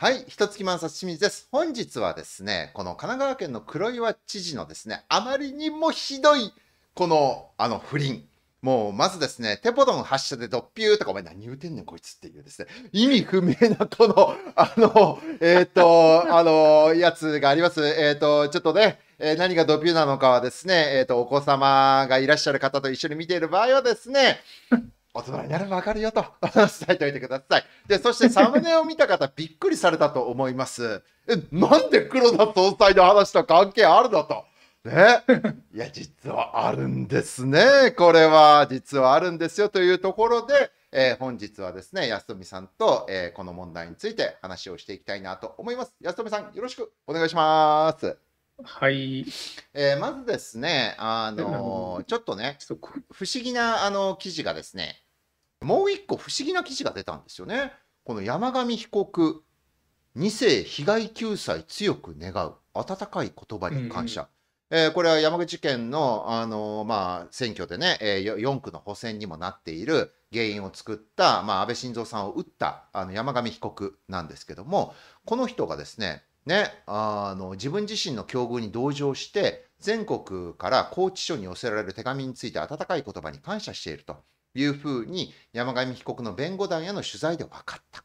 はい、一月満冊清水です。本日はですね、この神奈川県の黒岩知事のですね、あまりにもひどい、この、あの、不倫。もう、まずですね、テポドン発射でドッピューとか、お前何言うてんねん、こいつっていうですね、意味不明なこの、あの、えっ、ー、と、あの、やつがあります。えっ、ー、と、ちょっとね、えー、何がドッピューなのかはですね、えっ、と、お子様がいらっしゃる方と一緒に見ている場合はですね、大人になればわかるよと 伝えておいてください。で、そしてサムネを見た方、びっくりされたと思います。え、なんで黒田総裁の話と関係あるだと。ね、いや実はあるんですねこれは実はあるんですよというところで、えー、本日はですね安富さんと、えー、この問題について話をしていきたいなと思います安富さんよろしくお願いしますはい、えー、まずですね、あのー、ちょっとね、不思議なあの記事がですね、もう一個不思議な記事が出たんですよね。この山上被告、2世被害救済強く願う、温かい言葉に感謝。うん、えー、これは山口県の、あのー、まあ、選挙でね、えー、4区の補選にもなっている原因を作った、まあ、安倍晋三さんを撃ったあの山上被告なんですけどもこの人がですねね、あの自分自身の境遇に同情して全国から拘置所に寄せられる手紙について温かい言葉に感謝しているというふうに山上被告の弁護団への取材で分かったって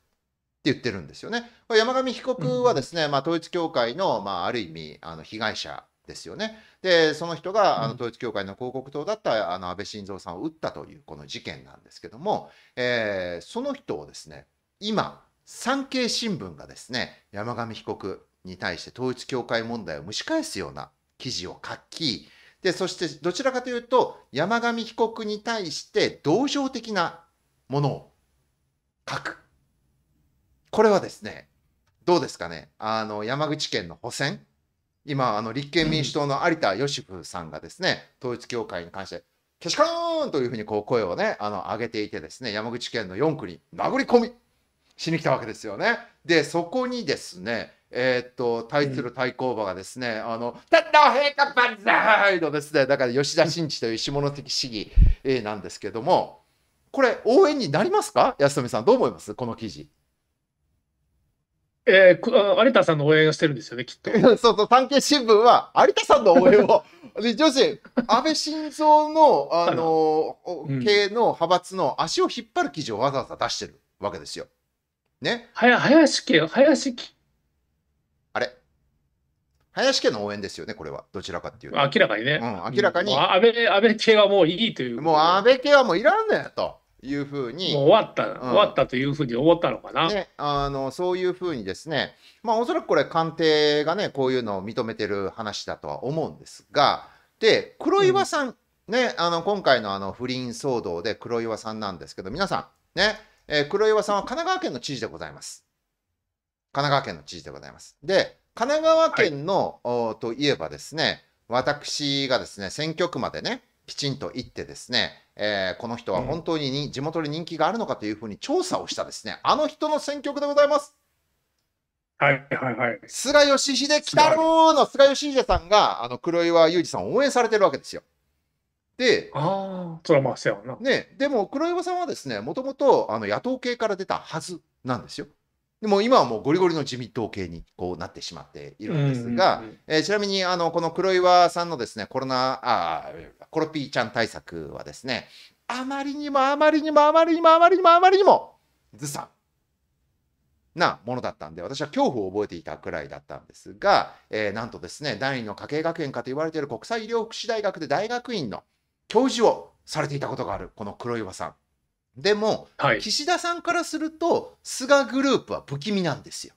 言ってるんですよね。これ山上被告はですね、うん、まあ、統一教会の、まあ、ある意味あの被害者ですよね。でその人が、あの統一教会の広告塔だったあの安倍晋三さんを撃ったというこの事件なんですけども、えー、その人をですね今産経新聞がですね山上被告に対して統一教会問題を蒸し返すような記事を書き、で、そしてどちらかというと、山上被告に対して同情的なものを書く。これはですね、どうですかね、あの、山口県の補選、今、あの、立憲民主党の有田芳生さんがですね、統一教会に関して、けしからんというふうにこう声をね、あの、上げていてですね、山口県の4区に殴り込みしに来たわけですよね。でそこにですねえー、っと対する対抗馬がですね、うん、あの「天皇陛下万歳!」のですねだから吉田新一という下関市議なんですけどもこれ応援になりますか安富さんどう思いますこの記事。えー、有田さんの応援をしてるんですよね、きっと。そうそう、産経新聞は有田さんの応援を、女子、安倍晋三の、あの、うん、系の派閥の足を引っ張る記事をわざわざ出してるわけですよ。ね。はや、林家、林家。あれ林家の応援ですよね、これは。どちらかっていうと。明らかにね。うん、明らかに。安倍、安倍系はもういいという。もう安倍系はもういらんねと。いうふうにもう終わった、うん、終わったというふうに思ったのかな、ね、あのそういうふうにですね、まあ、おそらくこれ、官邸がね、こういうのを認めてる話だとは思うんですが、で黒岩さん、うん、ね、あの今回のあの不倫騒動で黒岩さんなんですけど、皆さん、ね、えー、黒岩さんは神奈川県の知事でございます。神奈川県の知事でございます。で、神奈川県の、はい、といえばですね、私がですね、選挙区までね、きちんと行ってですね、えー、この人は本当にに、うん、地元に人気があるのかというふうに調査をしたですね、あの人の選挙区でございます。はいはいはい。菅義偉来たろーの菅義偉さんが、あの黒岩祐二さんを応援されてるわけですよ。で、ああ、それはまあ、せやな。ね、でも黒岩さんはですね、もともとあの野党系から出たはずなんですよ。でも今はもうゴリゴリの自民党系にこうなってしまっているんですが、えー、ちなみにあのこの黒岩さんのですねコロナあコロピーちゃん対策はですねあまりにもあまりにもあまりにもあまりにもあまりにもずさんなものだったんで私は恐怖を覚えていたくらいだったんですが、えー、なんとですね第二の家計学園かと言われている国際医療福祉大学で大学院の教授をされていたことがあるこの黒岩さん。でも、はい、岸田さんからすると菅グループは不気味なんですよ。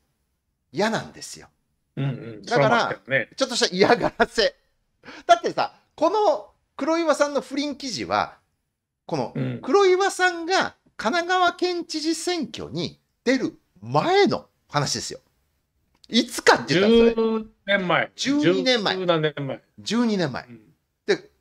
嫌なんですよ。うんうん、だから、ね、ちょっとした嫌がらせ。だってさこの黒岩さんの不倫記事はこの黒岩さんが神奈川県知事選挙に出る前の話ですよ。いつかって言ったんですよ。10年前。12年前。12年前。12年前。うん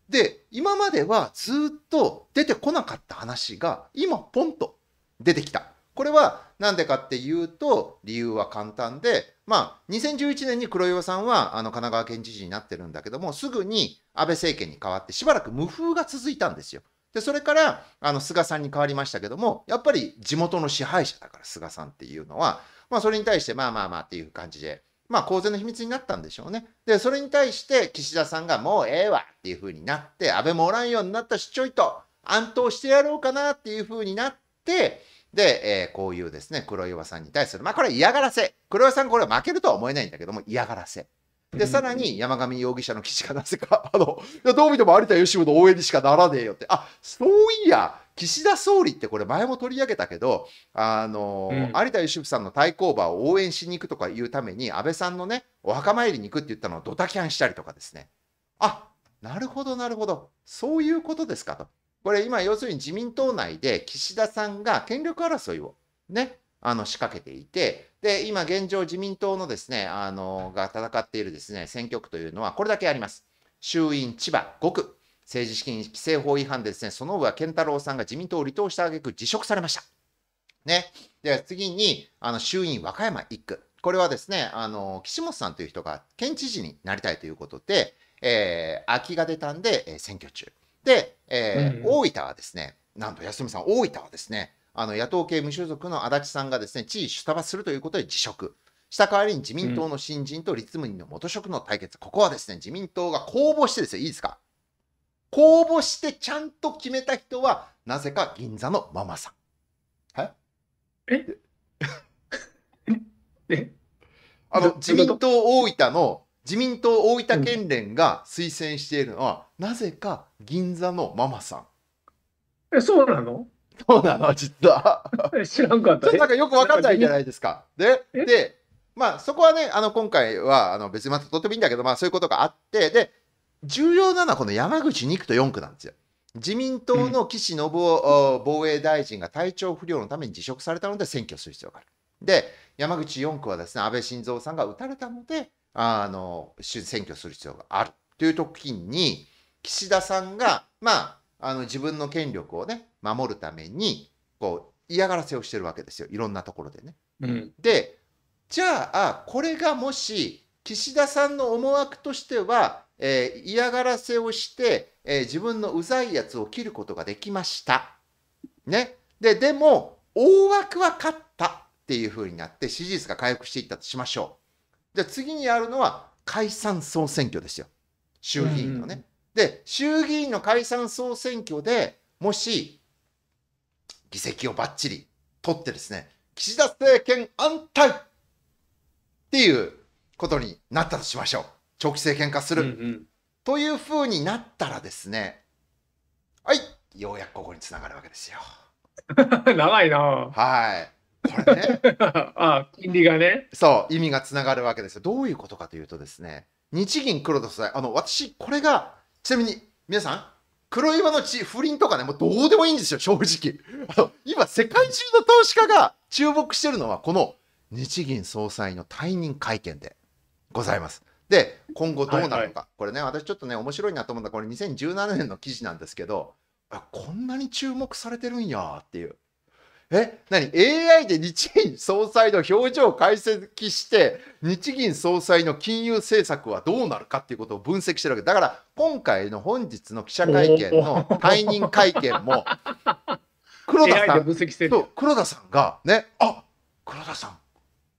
で、今まではずっと出てこなかった話が、今ポンと出てきた。これはなんでかっていうと、理由は簡単で、まあ、2011年に黒岩さんはあの神奈川県知事になってるんだけども、すぐに安倍政権に代わって、しばらく無風が続いたんですよ。で、それからあの菅さんに変わりましたけども、やっぱり地元の支配者だから、菅さんっていうのは、まあ、それに対して、まあまあまあっていう感じで、まあ、公然の秘密になったんでしょうね。で、それに対して岸田さんがもうええわっていう風になって、安倍もおらんようになったしちょいと安闘してやろうかなっていう風になって、で、えー、こういうですね、黒岩さんに対する、まあこれは嫌がらせ。黒岩さんこれは負けるとは思えないんだけども、嫌がらせ。で、さらに山上容疑者の記事がなぜか、あの、どう見ても有田義元の応援にしかならねえよって、あ、そういや、岸田総理ってこれ前も取り上げたけど、あの、うん、有田芳生さんの対抗馬を応援しに行くとかいうために、安倍さんのね、お墓参りに行くって言ったのをドタキャンしたりとかですね。あ、なるほどなるほど。そういうことですかと。これ今要するに自民党内で岸田さんが権力争いをね、あの仕掛けていて、で、今現状自民党のですね、あの、が戦っているですね、選挙区というのはこれだけあります。衆院千葉5区。政治資金規正法違反でですね、園上健太郎さんが自民党を離党した挙句辞職されました。ね。で、次に、あの、衆院和歌山1区。これはですね、あの、岸本さんという人が県知事になりたいということで、えー、空きが出たんで、えー、選挙中。で、えー、うん大分はですね、なんと安住さん、大分はですね、あの野党系無所属の足立さんがですね、地位出馬するということで辞職。した代わりに自民党の新人と立務院の元職の対決、ここはですね、自民党が公募してですよ、いいですか、公募してちゃんと決めた人は、なぜか銀座のママさん。はいええ あの自民党大分の自民党大分県連が推薦しているのは、うん、なぜか銀座のママさん。え、そうなのそうなの、実は。知らんかった。なんかよく分かんないじゃないですか。で、で、まあそこはね、あの今回はあの別にまたとってもいいんだけど、まあそういうことがあって、で、重要なのはこの山口2区と4区なんですよ。自民党の岸信夫、うん、防衛大臣が体調不良のために辞職されたので選挙する必要がある。で、山口4区はですね、安倍晋三さんが撃たれたので、あの、選挙する必要があるという時に、岸田さんが、まあ、あの自分の権力をね、守るために、こう、嫌がらせをしてるわけですよ。いろんなところでね。うん、で、じゃあ、これがもし、岸田さんの思惑としては、えー、嫌がらせをして、えー、自分のうざいやつを切ることができました。ね。で、でも、大枠は勝ったっていう風になって支持率が回復していったとしましょう。じゃ次にやるのは解散総選挙ですよ。衆議院のね。うんで、衆議院の解散総選挙でもし議席をばっちり取ってですね、岸田政権安泰っていうことになったとしましょう。長期政権化する、うんうん、というふうになったらですねはいようやくここにつながるわけですよ。長いなはいこれね あ金利がねそう意味がつながるわけですよどういうことかというとですね日銀黒田総裁あの私これがちなみに皆さん黒岩の地不倫とかねもうどうでもいいんですよ正直あの今世界中の投資家が注目してるのはこの日銀総裁の退任会見でございますで、今後どうなるのか、はいはい、これね、私ちょっとね、面白いなと思ったこれ2017年の記事なんですけど、あこんなに注目されてるんやっていう。え、なに、?AI で日銀総裁の表情を解析して、日銀総裁の金融政策はどうなるかっていうことを分析してるわけ。だから、今回の本日の記者会見の退任会見も、黒田さん、黒田さんがね、あ黒田さん、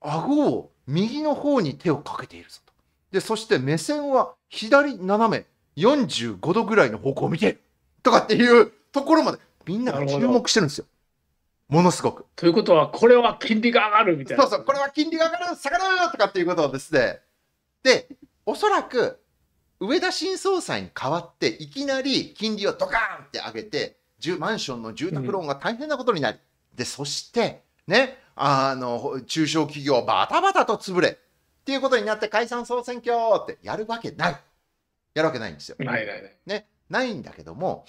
顎を右の方に手をかけているぞ。で、そして目線は左斜め45度ぐらいの方向を見てるとかっていうところまでみんなが注目してるんですよ。ものすごく。ということは、これは金利が上がるみたいな。そうそう、これは金利が上がる、下がるとかっていうことをですね。で、おそらく、上田新総裁に代わって、いきなり金利をドカーンって上げて、マンションの住宅ローンが大変なことになり、うん、で、そして、ね、あの、中小企業バタバタと潰れ、っていうことになって解散総選挙ってやるわけない。やるわけないんですよ。ないないない。ね。ないんだけども、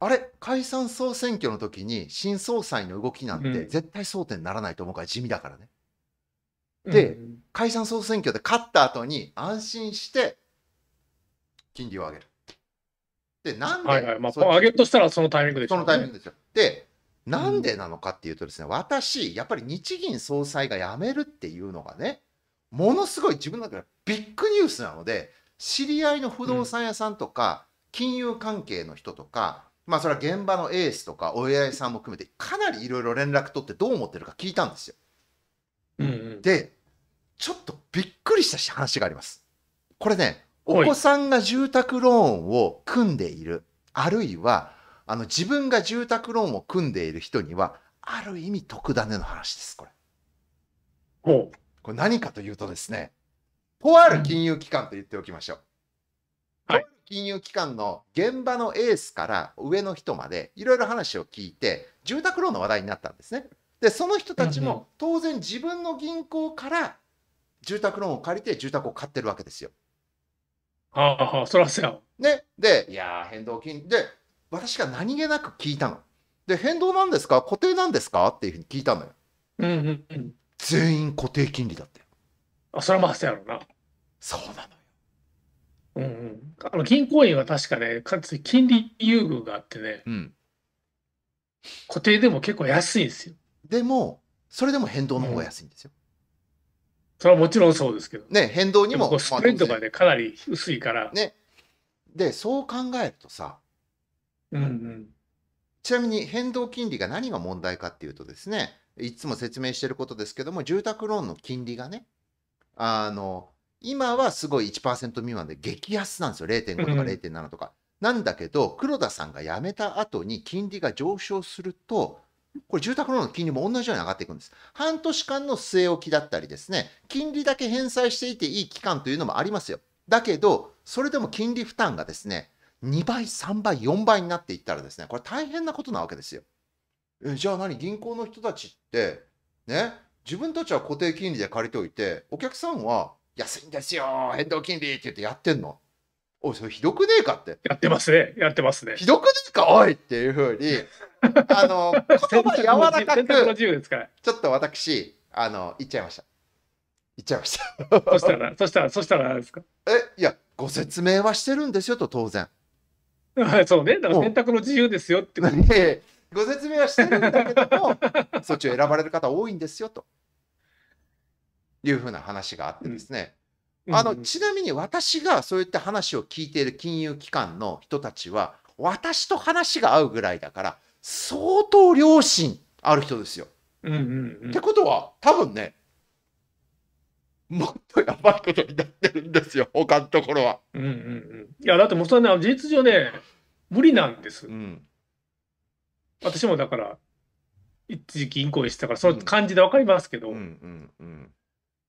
あれ解散総選挙の時に新総裁の動きなんて絶対争点にならないと思うから地味だからね。うん、で、解散総選挙で勝った後に安心して金利を上げる。で、なんで、はいはいまあ、上げるとしたらそのタイミングでしょ、ね、そのタイミングですよ。で、なんでなのかっていうとですね、私、やっぱり日銀総裁が辞めるっていうのがね、ものすごい自分の中でビッグニュースなので知り合いの不動産屋さんとか、金融関係の人とかまあそれは現場のエースとかお偉いさんも含めてかなりいろいろ連絡取ってどう思ってるか聞いたんですよ。うんうん、でちょっとびっくりした話があります。これねお子さんが住宅ローンを組んでいるあるいはあの自分が住宅ローンを組んでいる人にはある意味特ダネの話ですこれ。これ何かというとですね、とある金融機関と言っておきましょう。はい、金融機関の現場のエースから上の人までいろいろ話を聞いて、住宅ローンの話題になったんですね。で、その人たちも当然自分の銀行から住宅ローンを借りて住宅を買ってるわけですよ。ああ、そらそうね。で、いや変動金。で、私が何気なく聞いたの。で、変動なんですか固定なんですかっていうふうに聞いたのよ。うんうんうん。全員固定金利だってあそれはまあそうやろなそうなのようんうんあの銀行員は確かねかつて金利優遇があってね、うん、固定でも結構安いんですよでもそれでも変動の方が安いんですよ、うんそれはもちろんそうですけど。ね、変動にも。もスプレッドがね、かなり薄いから。ね。で、そう考えるとさ、うんうん、ちなみに変動金利が何が問題かっていうとですね、いつも説明してることですけども、住宅ローンの金利がね、あの、今はすごい1%未満で激安なんですよ。0.5とか0.7とか。なんだけど、黒田さんが辞めた後に金利が上昇すると、これ住宅ローンの金利も同じように上がっていくんです。半年間の据え置きだったりですね、金利だけ返済していていい期間というのもありますよ。だけど、それでも金利負担がですね、2倍、3倍、4倍になっていったらですね、これ大変なことなわけですよ。えじゃあ何銀行の人たちってね自分たちは固定金利で借りておいてお客さんは安いんですよ変動金利って言ってやってんのおいそれひどくねえかってやってますねやってますねひどくねえかおいっていうふうに あの言葉柔らかくちょっと私あの言っちゃいました言っちゃいましたそしたらそしたらそしたらですかえいやご説明はしてるんですよと当然はい そうねだから選択の自由ですよってことご説明はしてるんだけども、そっちを選ばれる方多いんですよというふうな話があってですね、うん、あのちなみに私がそういった話を聞いている金融機関の人たちは、私と話が合うぐらいだから、相当良心ある人ですよ。うんうんうん、ってことは、多分ね、もっとやばいことになってるんですよ、他のところは。うんうんうん、いや、だってもうそれね、事実上ね、無理なんです。うん私もだから、一時期インコでしたから、その感じで分かりますけど、うんうんうん、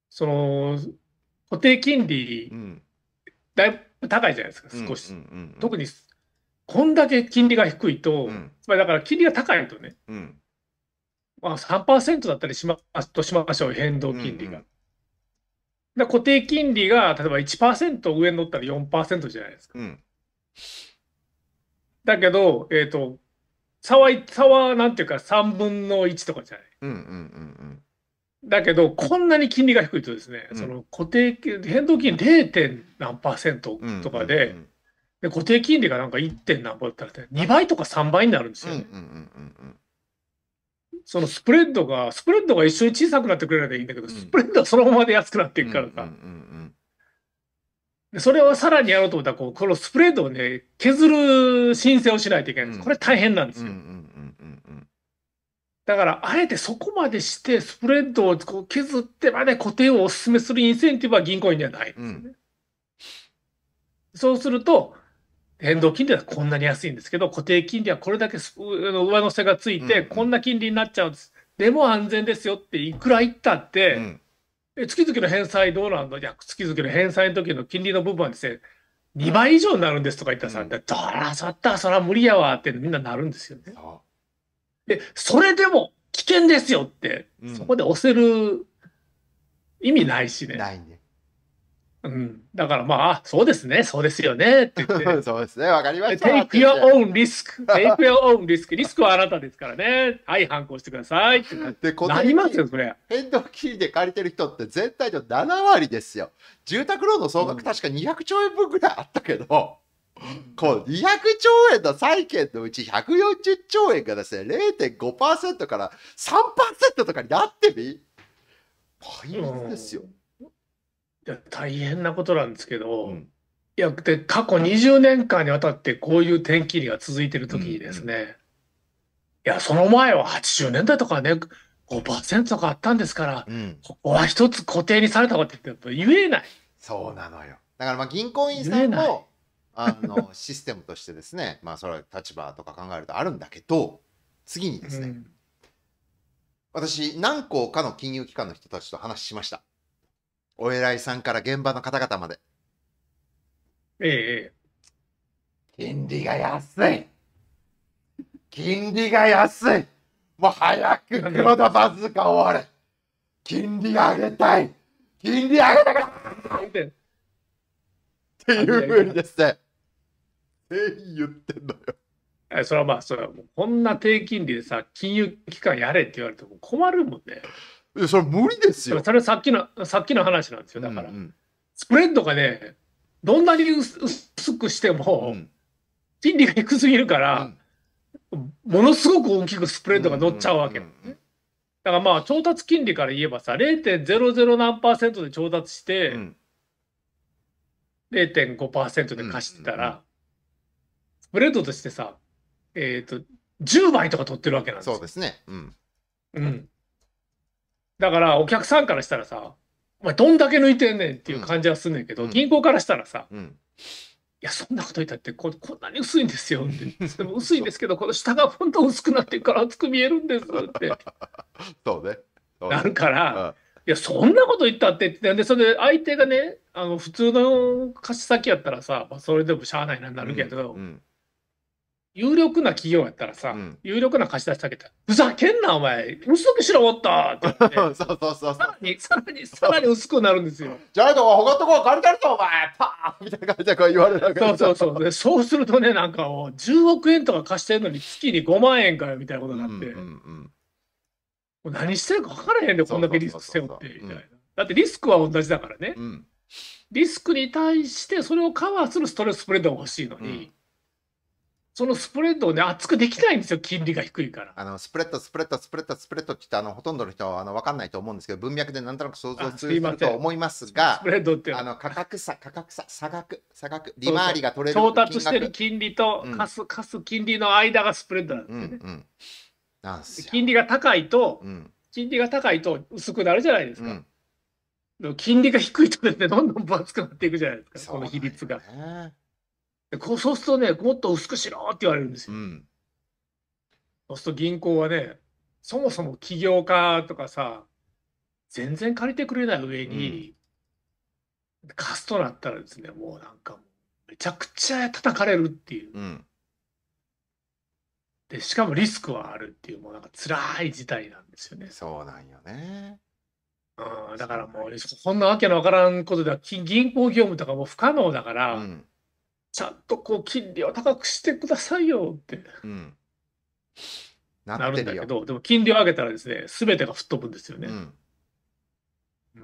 その、固定金利、だいぶ高いじゃないですか、少し。うんうんうんうん、特に、こんだけ金利が低いと、つまりだから金利が高いとね、まあ、3%だったりしまとしましょう、変動金利が。うんうん、固定金利が例えば1%上に乗ったら4%じゃないですか。うん、だけど、えーと、差は、差はなんていうか3分の1とかじゃない。うんうんうんうん。だけど、こんなに金利が低いとですね、うん、その固定変動金利 0. 点何パーセントとかで、うんうんうんで固定金利がなんか 1. 点何倍だったら2倍とか3倍になるんですよ、ねうんうんうんうん、そのスプレッドがスプレッドが一緒に小さくなってくれればいいんだけど、うん、スプレッドはそのままで安くなっていくからさ、うんうんうんうん、でそれをさらにやろうと思ったらこうこのスプレッドをね削る申請をしないといけないんです、これ大変なんですよ。だから、あえてそこまでして、スプレッドをこう削ってまで固定をお勧めするインセンティブは銀行員ではないですよね。そうすると、変動金利はこんなに安いんですけど、固定金利はこれだけ上乗せがついて、こんな金利になっちゃうんです。でも安全ですよって、いくら言ったって、月々の返済どうなんのいや、月々の返済の時の金利の部分はですね、2倍以上になるんですとか言ったらさ、うん、だらそったらそら無理やわってみんななるんですよね。で、それでも危険ですよって、うん、そこで押せる意味ないしね。ないね。うん、だからまあ、そうですね、そうですよねって言って。そうですね、わかりました。Take your own risk. Take your own risk. リスクはあなたですからね。はい、反抗してくださいってでこなりますよ、それ。変動金利で借りてる人って全体の7割ですよ。住宅ローンの総額確か200兆円分ぐらいあったけど、うん、こう200兆円の債券のうち140兆円がですね、0.5%から3%とかになってみ。ポイですよ。うんや大変なことなんですけど、うん、いやで過去20年間にわたってこういう天気が続いてる時にですね、うんうん、いやその前は80年代とかね5%とかあったんですから、うん、ここは一つ固定にされたことって言えないそうなのよだからまあ銀行員さんもあの システムとしてですねまあそれは立場とか考えるとあるんだけど次にですね、うん、私何校かの金融機関の人たちと話しましたお偉いさんから現場の方々まで。ええ。金利が安い金利が安いもう早く黒田バズーカ終われ金利上げたい金利上げたからっていうふうにですね。ええ、言ってんのよ。えそれはまあそれはもうこんな低金利でさ金融機関やれって言われても困るもんね。いやそれ無理ですよ。それさっきのさっきの話なんですよだから、うんうん、スプレッドがねどんなに薄くしても、金利が低すぎるから、うん、ものすごく大きくスプレッドが乗っちゃうわけ、うんうんうん、だからまあ調達金利から言えばさ0.00何パーセントで調達して、うん、0.5%で貸してたら、うんうんうん、スプレッドとしてさえっ、ー、と10倍とか取ってるわけなんですよ。そうですね、うんうん、だからお客さんからしたらさ、お前どんだけ抜いてんねんっていう感じはすんねんけど、うん、銀行からしたらさ、うん、いや、そんなこと言ったってこ、こんなに薄いんですよって。薄いんですけど、この下が本当薄くなってから厚く見えるんですって。そうね。うねなるから、いや、そんなこと言ったってって、で、それで相手がね、あの、普通の貸し先やったらさ、まあ、それでもしゃあないなになるけど、うん有力な企業やったらさ、うん、有力な貸し出しだけたふざけんなお前薄くしろおったって言って そうそうそうさらにさらにさらに薄くなるんですよ じゃあとほかところ借りたるとお前パーみたいな感じでこう言われるわけそうそうそうでそうするとねなんか10億円とか貸してるのに月に5万円かよみたいなことになって、うんうんうん、もう何してるか分からへんでこんだけリスク背負ってみたいな、だってリスクは同じだからね、うん、リスクに対してそれをカバーするストレスプレッドが欲しいのに、うんそのスプレッドをね、厚くできないんですよ、金利が低いから。あのスプレッド、スプレッド、スプレッド、スプレッドって言ってあの、ほとんどの人はあの分かんないと思うんですけど、文脈でなんとなく想像すると思いますが、スプレッドってあの価格差、価格差、差額、差額、利回りが取れるそ調達してる金利と貸す,、貸す金利の間がスプレッドなんですね。うんうん、ん金利が高いと、うん、金利が高いと薄くなるじゃないですか。うん金利が低いとですね、どんどん分厚くなっていくじゃないですか、その比率が。こうそうするとね、もっと薄くしろって言われるんですよ。うん、そうすると銀行はね、そもそも起業家とかさ、全然借りてくれない上に、うん、貸すとなったらですね、もうなんか、めちゃくちゃ叩かれるっていう。うん、で、しかもリスクはあるっていう、もうなんか辛い事態なんですよね。そうなんよね。うん、だからもう、こんなわけのわからんことでは、銀行業務とかも不可能だから、うんちゃんとこう金利を高くしてくださいよってうんなるんだけど、でも金利を上げたらですね、すべてが吹っ飛ぶんですよね。うん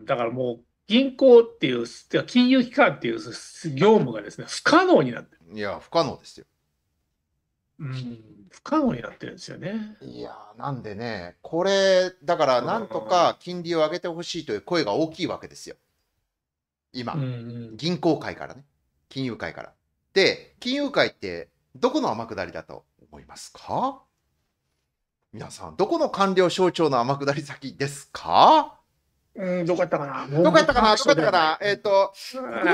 だからもう銀行っていう、てか金融機関っていう業務がですね、不可能になってる。いや不可能ですようん、不可能になってるんですよね。いやなんでねこれだからなんとか金利を上げてほしいという声が大きいわけですよ今、銀行界からね金融界からで、金融界ってどこの天下りだと思いますか皆さん、どこの官僚省庁の天下り先ですかうん、どこやったかなどこやったかなどこやったかなえっ、ー、と、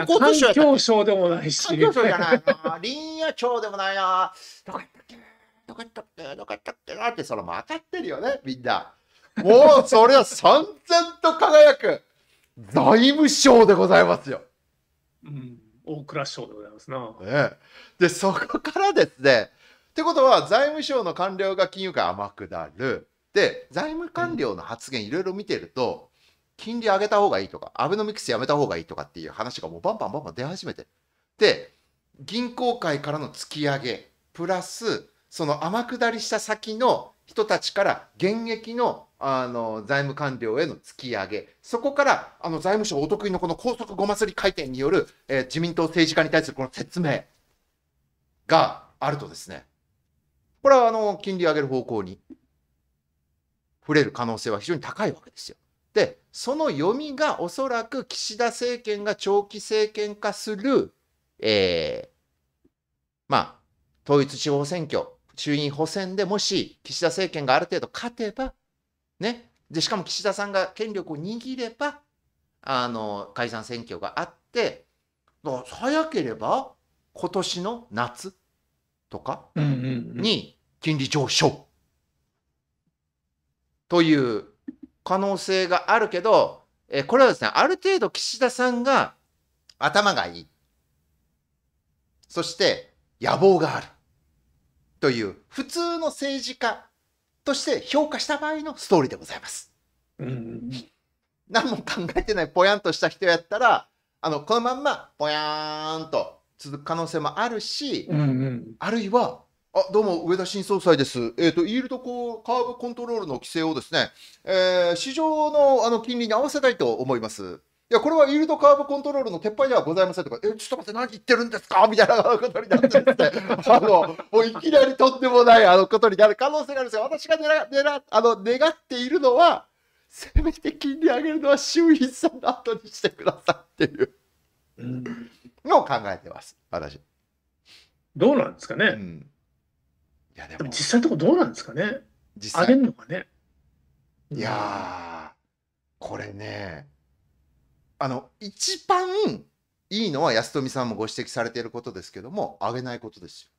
国交省やったっ省でもないし。環境省じゃないな。林野庁でもないな。どこやったっけどこやったっけどこやったっけなって、その、も当たってるよね、みんな。もう、それはさんぜんと輝く財務省でございますよ。うん、大蔵省でございますな。ね、で、そこからですね、ってことは、財務省の官僚が金融界天下る。で、財務官僚の発言いろいろ見てると、金利上げた方がいいとか、アベノミクスやめた方がいいとかっていう話がもうバンバンバンバン出始めてで、銀行界からの突き上げ、プラス、その天下りした先の人たちから現役のあの財務官僚への突き上げ、そこからあの財務省お得意のこの高速ごまり回転による、えー、自民党政治家に対するこの説明があるとですね、これはあの金利上げる方向に触れる可能性は非常に高いわけですよ。で、その読みがおそらく岸田政権が長期政権化する、えー、まあ、統一地方選挙、衆院補選でもし岸田政権がある程度勝てば、ね、でしかも岸田さんが権力を握ればあの解散選挙があって早ければ今年の夏とかに金利上昇という可能性があるけど、えこれはですねある程度岸田さんが頭がいいそして野望があるという普通の政治家として評価した場合のストーリーでございます。うん、何も考えてないぽやんとした人やったらあのこのまんまぽやーんと続く可能性もあるし、うんうん、あるいはあどうも、上田新総裁です。えっ、ー、と、イールドこうカーブコントロールの規制をですね、えー、市場のあの金利に合わせたいと思います。いや、これはイールドカーブコントロールの撤廃ではございませんとか、え、ちょっと待って、何言ってるんですかみたいなことになってゃって。あの、もういきなりとんでもないあのことになる可能性があるんですが、私が狙、狙、あの、願っているのは、せめて金利上げるのは周囲さんの後にしてくださいっていう、うん、のを考えてます、私。どうなんですかね。うん、いやでも、実際のところどうなんですかね。実際。上げるのかね。いやこれね、あの一番いいのは安富さんもご指摘されていることですけどもあげないことですよ。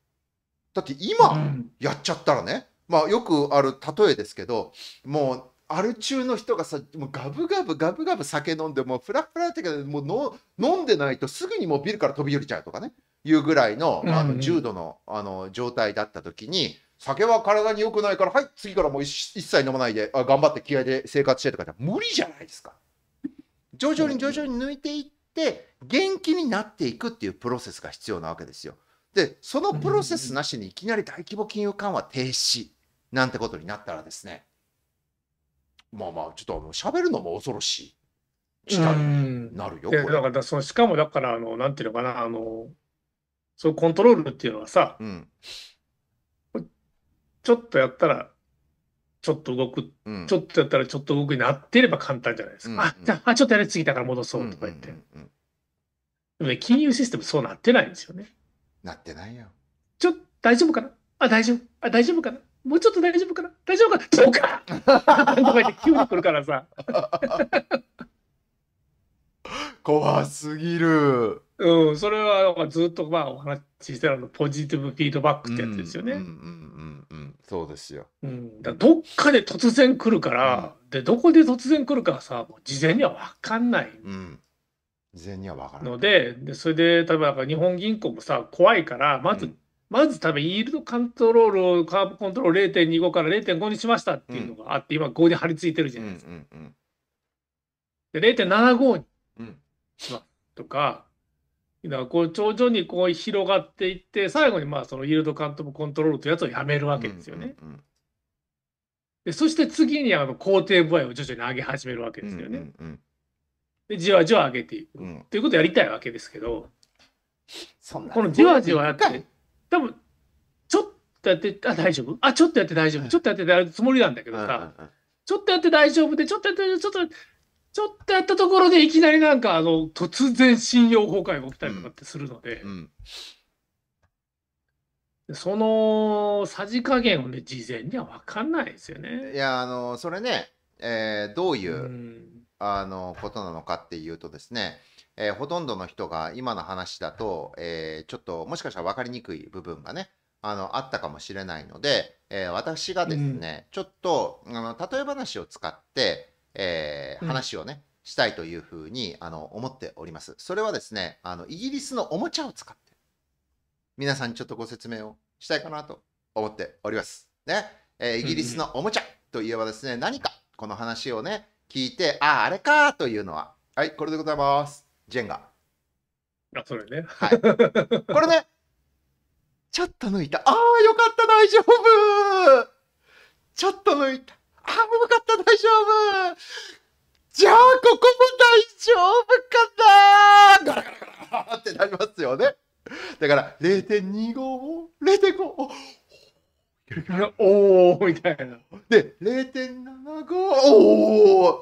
だって今やっちゃったらね、まあ、よくある例えですけどもうアル中の人がさもうガブガブガブガブ酒飲んでもうフラフラってもうの飲んでないとすぐにもうビルから飛び降りちゃうとかねいうぐらいのあの重度のあの状態だった時に。酒は体に良くないから、はい、次からもう一切飲まないで、あ頑張って気合で生活してとかじゃ無理じゃないですか。徐々に徐々に抜いていって元気になっていくっていうプロセスが必要なわけですよ。でそのプロセスなしにいきなり大規模金融緩和停止なんてことになったらですねまあまあちょっとあの喋るのも恐ろしい事態になるよ。だからそのしかもだからあのなんていうのかなあのそういうコントロールっていうのはさ、うん、ちょっとやったらちょっと動く、うん、ちょっとやったらちょっと動くになってれば簡単じゃないですか。うんうん、あ、じゃあ、ちょっとやりすぎたから戻そうとか言って。でもね、金融システムそうなってないんですよね。なってないよ。ちょっと大丈夫かなあ、大丈夫。あ、大丈夫かなもうちょっと大丈夫かな大丈夫かなそうかとか言って急に来るからさ。怖すぎる。うん、それはずっとまあお話ししてたのポジティブフィードバックってやつですよね。うんうんうんうん、そうですよ。うん、だどっかで突然来るから、うん、でどこで突然来るかさもう事前には分かんない。うん、事前には分からない。のででそれで多分ば日本銀行もさ怖いからまず、うん、まず多分イールドコントロールをカーブコントロール0.25から0.5にしましたっていうのがあって、今5に張り付いてるじゃないですか。うんうんうん、で0.75に。うんとか、だからこう徐々にこう広がっていって最後にまあそのイールドカントムコントロールというやつをやめるわけですよね。でそして次にあの肯定部合を徐々に上げ始めるわけですよね。でじわじわ上げていく、ってということをやりたいわけですけど、このじわじわやって多分ちょっとやってあ大丈夫あちょっとやって大丈夫ちょっとやって大丈夫つもりなんだけどさ、ちょっとやって大丈夫でちょっとやってちょっとちょっとやったところでいきなりなんかあの突然信用崩壊が起きたりとかってするので、うんうん、そのさじ加減をね事前には分かんないですよね。いやあのそれね、えー、どういう、うん、あのことなのかっていうとですね、えー、ほとんどの人が今の話だと、えー、ちょっともしかしたら分かりにくい部分がねあのあったかもしれないので、え私がですね、ちょっとあの例え話を使ってえー、話をね、したいというふうにあの思っております。それはですねあの、イギリスのおもちゃを使って、皆さんにちょっとご説明をしたいかなと思っております。ね、えー、イギリスのおもちゃといえばですね、何かこの話をね、聞いて、ああ、あれかというのは、はい、これでございます。ジェンガ。あ、それね。はい。これね、ちょっと抜いた。ああ、よかった、大丈夫ちょっと抜いた。あ、危かった大丈夫じゃあ、ここも大丈夫かなガラガラガラってなりますよね。だから、0.25を、0.5を、おーみたいな。で、0.75、おーっ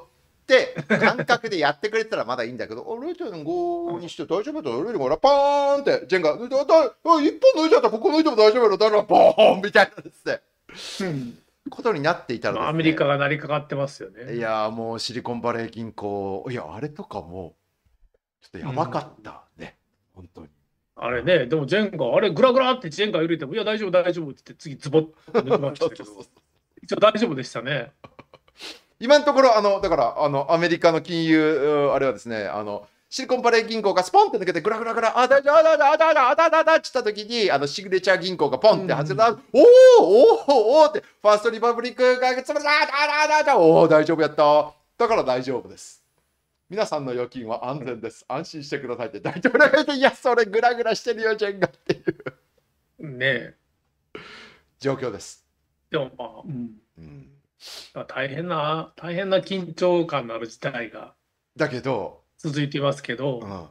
て感覚でやってくれたらまだいいんだけど、0.5にして大丈夫だよ、0.5ら、パーンって、ジェンが、だ一本抜いちゃった、ここ抜いても大丈夫だろ、だら、ポーンみたいなですね。うんことになっていたら、ね、アメリカが成りかかってますよね。いやもうシリコンバレー銀行、いや、あれとかも、ちょっとやばかったね、うん、本当に。あれね、でも前後あれ、ぐらぐらって前回揺れても、いや、大丈夫、大丈夫って、次、ズボッと抜きましたけど、一応大丈夫でしたね。今のところ、あのだからあのアメリカの金融、あれはですね、あのシリコンパレー銀行がスポンって抜けて、グラグラグラ、あだだだだだだだだだって言った時に、あの、シグネチャー銀行がポンって外れた、うん、おーおーおおって、ファーストリパブリックが、つらだだだだおー、大丈夫やった。だから大丈夫です。皆さんの預金は安全です。安心してくださいって大丈夫だって、いや、それグラグラしてるよ、ジェンガっていう。ねえ。状況です。でもまあ、うん。うん、大変な、大変な緊張感のある事態が。だけど、続いてますけど、ああ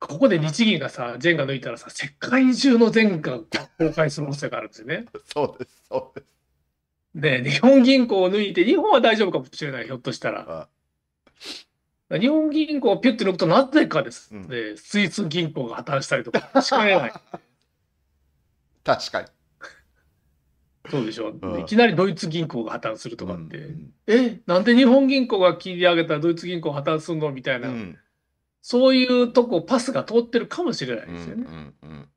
ここで日銀がさ、ジが抜いたらさ、世界中のジが崩壊する恐れがあるんですよね。そうです、そうです。で、日本銀行を抜いて、日本は大丈夫かもしれない、ひょっとしたら。あ日本銀行をピュッて抜くと、なぜかです、うん、で、スイーツ銀行が破綻したりとかしかねない。確かに。そうでしょう。いきなりドイツ銀行が破綻するとかって、うん、え、なんで日本銀行が切り上げたらドイツ銀行破綻するのみたいな、うん、そういうとこ、パスが通ってるかもしれないですよね。うん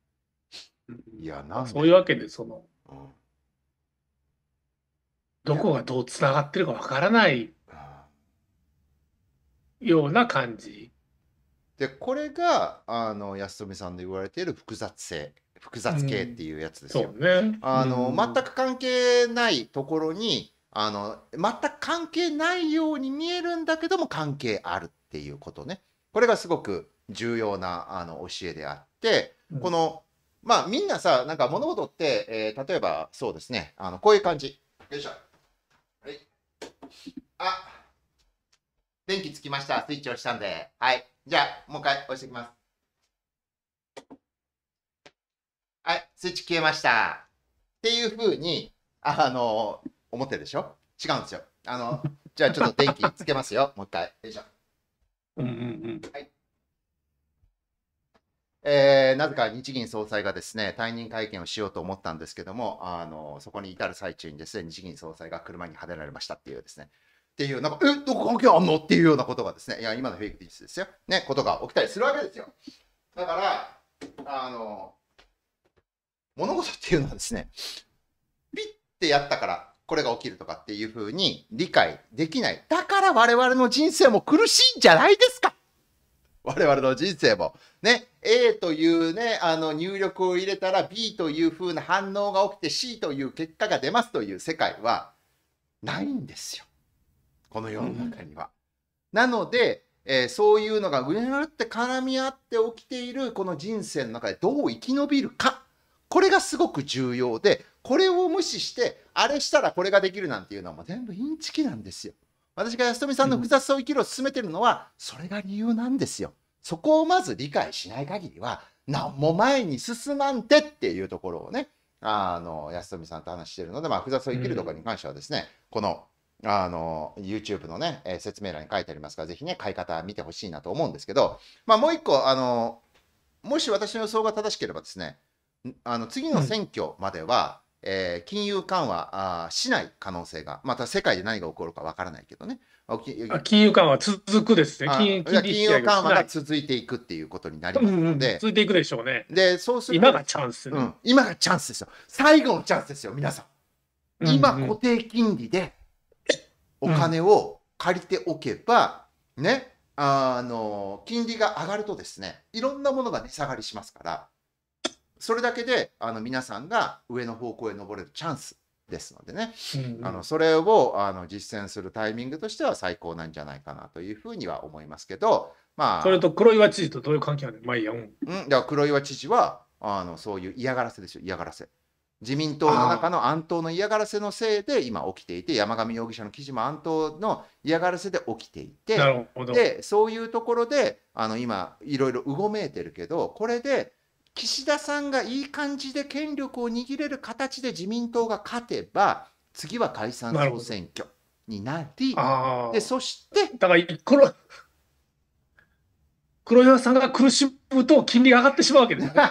いや、なそういうわけで、その、うん、どこがどうつながってるかわからないような感じ。で、これが、あの、安富さんで言われている複雑性。複雑系っていうやつですよ。うん、ね、あの、全く関係ないところにあの全く関係ないように見えるんだけども関係あるっていうことね。これがすごく重要なあの教えであって、このまあみんなさなんか物事って、えー、例えばそうですねあのこういう感じ。よいしょ。はい。あ電気つきました。スイッチ押したんで。はい。じゃあもう一回押していきます。あ、スイッチ消えました。っていうふうに、あの、思ってるでしょ違うんですよ。あの、じゃあちょっと電気つけますよ。もう一回。よいしょ。うんうんうん。はい。えー、なぜか日銀総裁がですね退任会見をしようと思ったんですけどもあのそこに至る最中にですね日銀総裁が車にはねられましたっていうですねっていうなんかえどこ関係あんのっていうようなことがですねいや今のフェイクニュースですよねことが起きたりするわけですよだからあの物事っていうのはですね、ピッてやったから、これが起きるとかっていうふうに理解できない。だから我々の人生も苦しいんじゃないですか我々の人生も。ね、A というね、あの入力を入れたら B というふうな反応が起きて C という結果が出ますという世界はないんですよ。この世の中には。なので、えー、そういうのがぐるって絡み合って起きているこの人生の中でどう生き延びるかこれがすごく重要で、これを無視して、あれしたらこれができるなんていうのはもう全部インチキなんですよ。私が安富さんの複雑そう生きるを進めてるのは、それが理由なんですよ。そこをまず理解しない限りは、何も前に進まんてっていうところをね、あの、安富さんと話してるので、まあ、複雑そう生きるとかに関してはですね、この、あの、YouTube のね、えー、説明欄に書いてありますから、ぜひね、買い方見てほしいなと思うんですけど、まあ、もう一個、あの、もし私の予想が正しければですね、あの次の選挙までは、うえー、金融緩和あしない可能性が、また世界で何が起こるかわからないけどね。金融緩和続くですね。金融緩和が続いていくっていうことになりますので、うんうん、続いていくでしょうね。で、そうすると今がチャンス、ね、うん、今がチャンスですよ。最後のチャンスですよ、皆さん。今、固定金利でお金を借りておけば、ね、あの金利が上がるとですね、いろんなものが値下がりしますから。それだけであの皆さんが上の方向へ登れるチャンスですのでね、うんあのそれをあの実践するタイミングとしては最高なんじゃないかなというふうには思いますけど、まあ、それと黒岩知事とどういう関係あるまあいいや、うん、うん、だから黒岩知事はあのそういう嫌がらせですよ嫌がらせ。自民党の中の安党の嫌がらせのせいで今起きていて山上容疑者の記事も安党の嫌がらせで起きていてでそういうところであの今いろいろうごめいてるけどこれで岸田さんがいい感じで権力を握れる形で自民党が勝てば、次は解散総選挙になり、なでそして。だから黒黒岩さんが苦しむと金利が上がってしまうわけですね。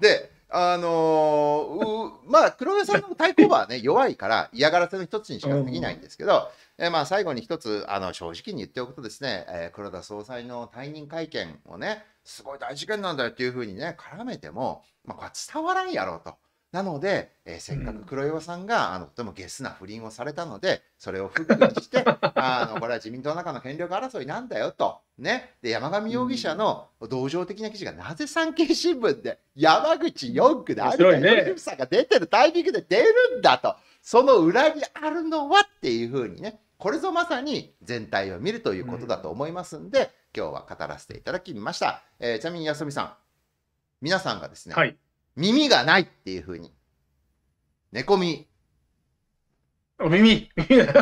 であのー、まあ、黒部さんの対抗馬はね、弱いから嫌がらせの一つにしかできないんですけど、えまあ、最後に一つ、あの、正直に言っておくとですね、えー、黒田総裁の退任会見をね、すごい大事件なんだよっていうふうにね、絡めても、まあ、これは伝わらんやろうと。なので、えー、せっかく黒岩さんが、あのとてもゲスな不倫をされたのでそれを復元して あのこれは自民党の中の権力争いなんだよと、ね、で山上容疑者の同情的な記事がなぜ産経新聞で山口4区であるね、さんが出てるタイミングで出るんだとその裏にあるのはっていうふうにねこれぞまさに全体を見るということだと思いますんで、うん、今日は語らせていただきました、えー、ちなみに安美さん皆さんがですね、はい耳がないっていうふうに。猫耳。お耳。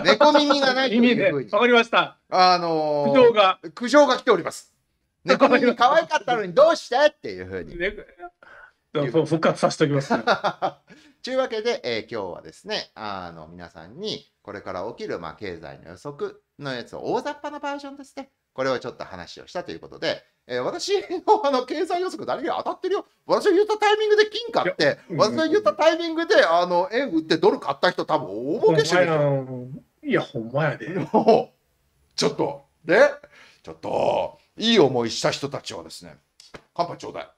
猫耳がないていうふうに。わかりました。あのー、苦情が。苦情が来ております。猫耳可愛かったのにどうしてっていうふうに。復活させておきます、ね。と いうわけで、えー、今日はですね、あの、皆さんにこれから起きる、まあ、経済の予測のやつを大雑把なバージョンですね。これをちょっと話をしたということで、えー、私のあの経済予測、誰が当たってるよ、私が言ったタイミングで金買って、私が言ったタイミングであの円売ってドル買った人、多分大儲けしてるいや、ほんまやで。ちょっと、で、ちょっと、いい思いした人たちはですね、カンパちょうだい。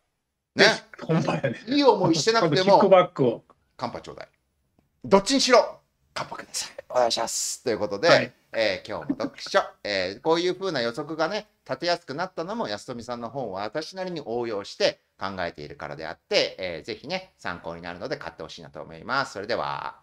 ね、ほんまやいい思いしてなくても、キックバックをカンパちょうだい。どっちにしろ、カンパください。お願いします。ということで。はいえー、今日も読書、えー、こういう風な予測がね、立てやすくなったのも安富さんの本を私なりに応用して考えているからであって、えー、ぜひね、参考になるので買ってほしいなと思います。それでは。